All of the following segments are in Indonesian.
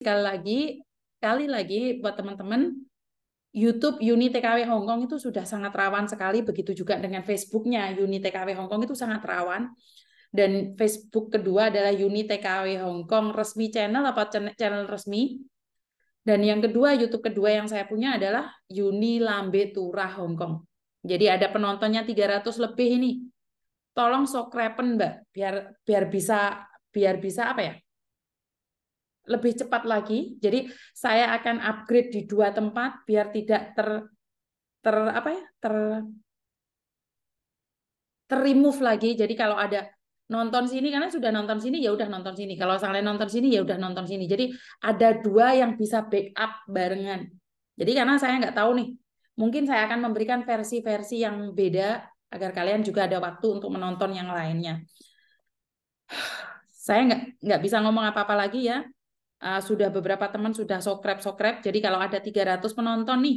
sekali lagi kali lagi buat teman-teman YouTube Uni TKW Hongkong itu sudah sangat rawan sekali begitu juga dengan Facebooknya Uni TKW Hongkong itu sangat rawan dan Facebook kedua adalah Uni TKW Hongkong resmi channel apa channel resmi dan yang kedua YouTube kedua yang saya punya adalah Uni Lambe Turah Hongkong jadi ada penontonnya 300 lebih ini tolong sokrepen mbak biar biar bisa biar bisa apa ya lebih cepat lagi. Jadi saya akan upgrade di dua tempat biar tidak ter ter apa ya ter terremove lagi. Jadi kalau ada nonton sini karena sudah nonton sini ya udah nonton sini. Kalau sampai nonton sini ya udah nonton sini. Jadi ada dua yang bisa backup barengan. Jadi karena saya nggak tahu nih, mungkin saya akan memberikan versi-versi yang beda agar kalian juga ada waktu untuk menonton yang lainnya. Saya nggak nggak bisa ngomong apa-apa lagi ya uh, sudah beberapa teman sudah sokrep sokrep jadi kalau ada 300 penonton nih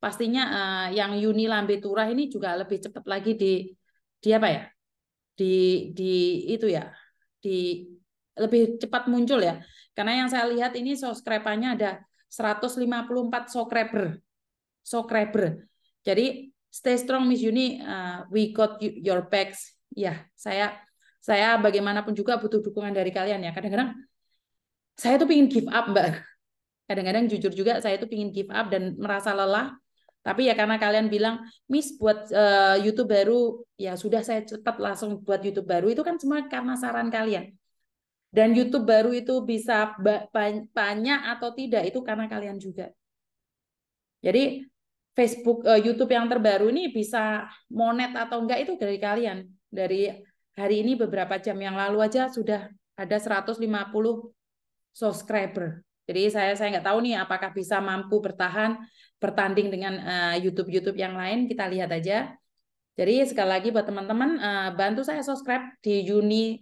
pastinya uh, yang Yuni Lambe Turah ini juga lebih cepat lagi di di apa ya di di itu ya di lebih cepat muncul ya karena yang saya lihat ini subscribe-nya ada 154 subscriber subscriber jadi stay strong Miss Yuni uh, we got you, your backs ya saya saya bagaimanapun juga butuh dukungan dari kalian ya kadang-kadang saya tuh pingin give up mbak kadang-kadang jujur juga saya tuh pingin give up dan merasa lelah tapi ya karena kalian bilang miss buat uh, YouTube baru ya sudah saya cepat langsung buat YouTube baru itu kan semua karena saran kalian dan YouTube baru itu bisa banyak atau tidak itu karena kalian juga jadi Facebook uh, YouTube yang terbaru ini bisa monet atau enggak itu dari kalian dari hari ini beberapa jam yang lalu aja sudah ada 150 subscriber. Jadi saya saya nggak tahu nih apakah bisa mampu bertahan bertanding dengan eh, youtube YouTube-YouTube yang lain. Kita lihat aja. Jadi sekali lagi buat teman-teman uh, bantu saya subscribe di Uni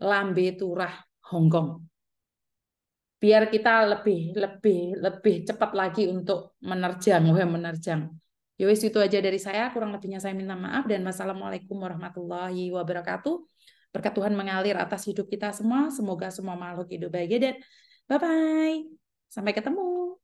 Lambe Turah Hong Kong. Biar kita lebih lebih lebih cepat lagi untuk menerjang, ya, menerjang. Yowis itu aja dari saya, kurang lebihnya saya minta maaf dan wassalamualaikum warahmatullahi wabarakatuh. Berkat Tuhan mengalir atas hidup kita semua. Semoga semua makhluk hidup bahagia dan bye-bye. Sampai ketemu.